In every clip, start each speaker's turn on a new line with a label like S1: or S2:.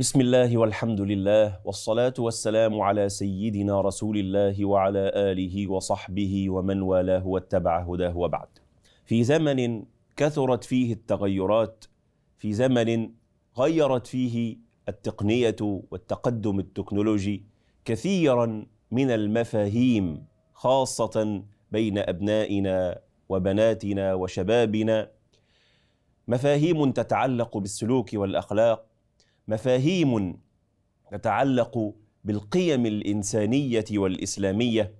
S1: بسم الله والحمد لله والصلاة والسلام على سيدنا رسول الله وعلى آله وصحبه ومن والاه واتبع هداه وبعد في زمن كثرت فيه التغيرات في زمن غيرت فيه التقنية والتقدم التكنولوجي كثيرا من المفاهيم خاصة بين أبنائنا وبناتنا وشبابنا مفاهيم تتعلق بالسلوك والأخلاق مفاهيم تتعلق بالقيم الانسانيه والاسلاميه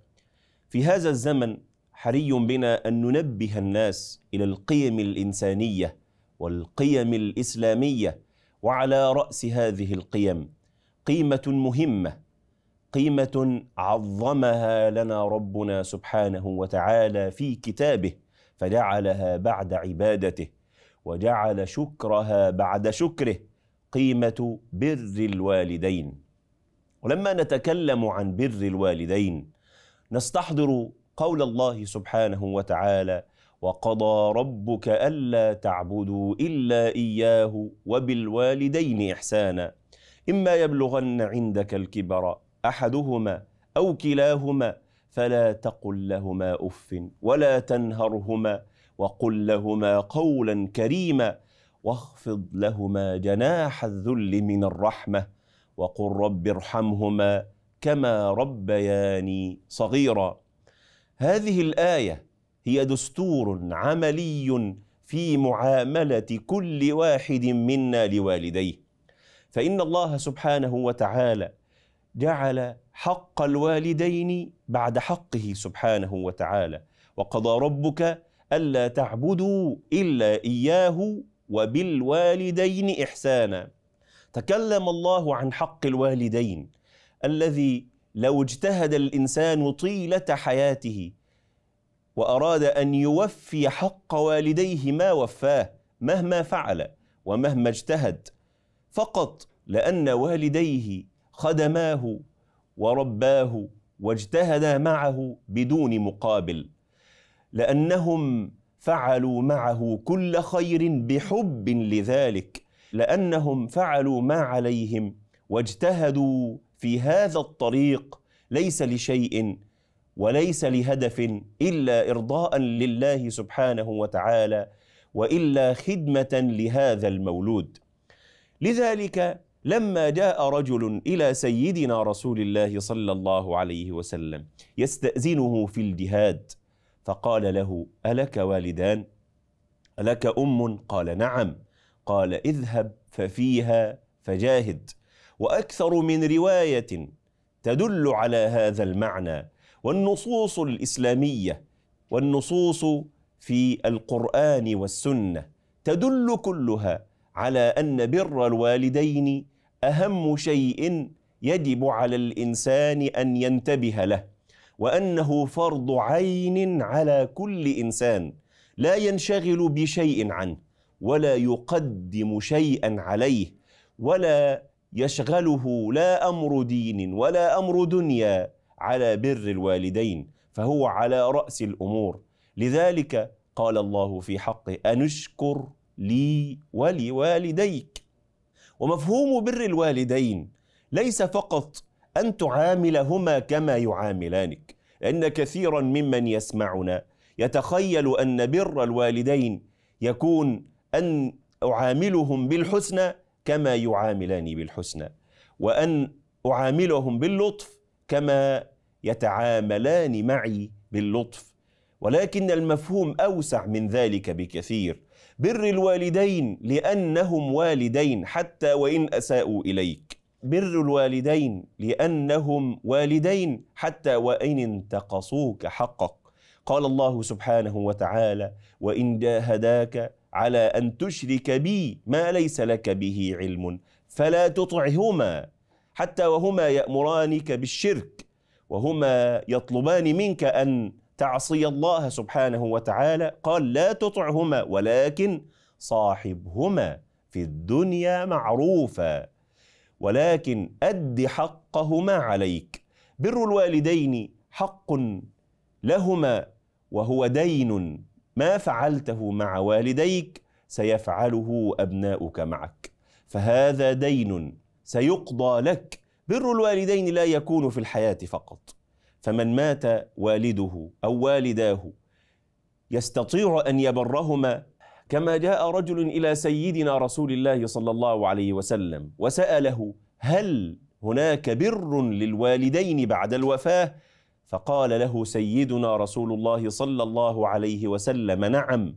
S1: في هذا الزمن حري بنا ان ننبه الناس الى القيم الانسانيه والقيم الاسلاميه وعلى راس هذه القيم قيمه مهمه قيمه عظمها لنا ربنا سبحانه وتعالى في كتابه فجعلها بعد عبادته وجعل شكرها بعد شكره قيمة بر الوالدين ولما نتكلم عن بر الوالدين نستحضر قول الله سبحانه وتعالى وقضى ربك ألا تعبدوا إلا إياه وبالوالدين إحسانا إما يبلغن عندك الكبر أحدهما أو كلاهما فلا تقل لهما أف ولا تنهرهما وقل لهما قولا كريما واخفض لهما جناح الذل من الرحمه وقل رب ارحمهما كما ربياني صغيرا هذه الايه هي دستور عملي في معامله كل واحد منا لوالديه فان الله سبحانه وتعالى جعل حق الوالدين بعد حقه سبحانه وتعالى وقضى ربك الا تعبدوا الا اياه وبالوالدين إحسانا تكلم الله عن حق الوالدين الذي لو اجتهد الإنسان طيلة حياته وأراد أن يوفي حق والديه ما وفاه مهما فعل ومهما اجتهد فقط لأن والديه خدماه ورباه واجتهدا معه بدون مقابل لأنهم فعلوا معه كل خير بحب لذلك لانهم فعلوا ما عليهم واجتهدوا في هذا الطريق ليس لشيء وليس لهدف الا ارضاء لله سبحانه وتعالى والا خدمه لهذا المولود لذلك لما جاء رجل الى سيدنا رسول الله صلى الله عليه وسلم يستاذنه في الجهاد فقال له ألك والدان ألك أم قال نعم قال اذهب ففيها فجاهد وأكثر من رواية تدل على هذا المعنى والنصوص الإسلامية والنصوص في القرآن والسنة تدل كلها على أن بر الوالدين أهم شيء يجب على الإنسان أن ينتبه له وانه فرض عين على كل انسان لا ينشغل بشيء عنه ولا يقدم شيئا عليه ولا يشغله لا امر دين ولا امر دنيا على بر الوالدين فهو على راس الامور لذلك قال الله في حقه انشكر لي ولوالديك ومفهوم بر الوالدين ليس فقط أن تعاملهما كما يعاملانك لأن كثيرا ممن يسمعنا يتخيل أن بر الوالدين يكون أن أعاملهم بالحسنى كما يعاملاني بالحسنى وأن أعاملهم باللطف كما يتعاملان معي باللطف ولكن المفهوم أوسع من ذلك بكثير بر الوالدين لأنهم والدين حتى وإن أساءوا إليك بر الوالدين لأنهم والدين حتى وإن انتقصوك حقك قال الله سبحانه وتعالى وإن جاهداك على أن تشرك بي ما ليس لك به علم فلا تطعهما حتى وهما يأمرانك بالشرك وهما يطلبان منك أن تعصي الله سبحانه وتعالى قال لا تطعهما ولكن صاحبهما في الدنيا معروفا ولكن أد حقهما عليك بر الوالدين حق لهما وهو دين ما فعلته مع والديك سيفعله أبناؤك معك فهذا دين سيقضى لك بر الوالدين لا يكون في الحياة فقط فمن مات والده أو والداه يستطيع أن يبرهما كما جاء رجل إلى سيدنا رسول الله صلى الله عليه وسلم وسأله هل هناك بر للوالدين بعد الوفاة فقال له سيدنا رسول الله صلى الله عليه وسلم نعم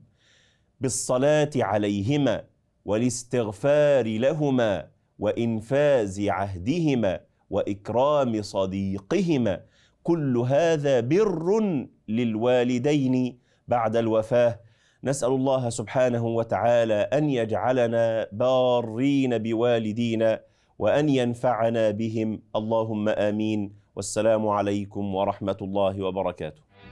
S1: بالصلاة عليهما والاستغفار لهما وإنفاذ عهدهما وإكرام صديقهما كل هذا بر للوالدين بعد الوفاة نسأل الله سبحانه وتعالى أن يجعلنا بارين بوالدينا وأن ينفعنا بهم اللهم آمين والسلام عليكم ورحمة الله وبركاته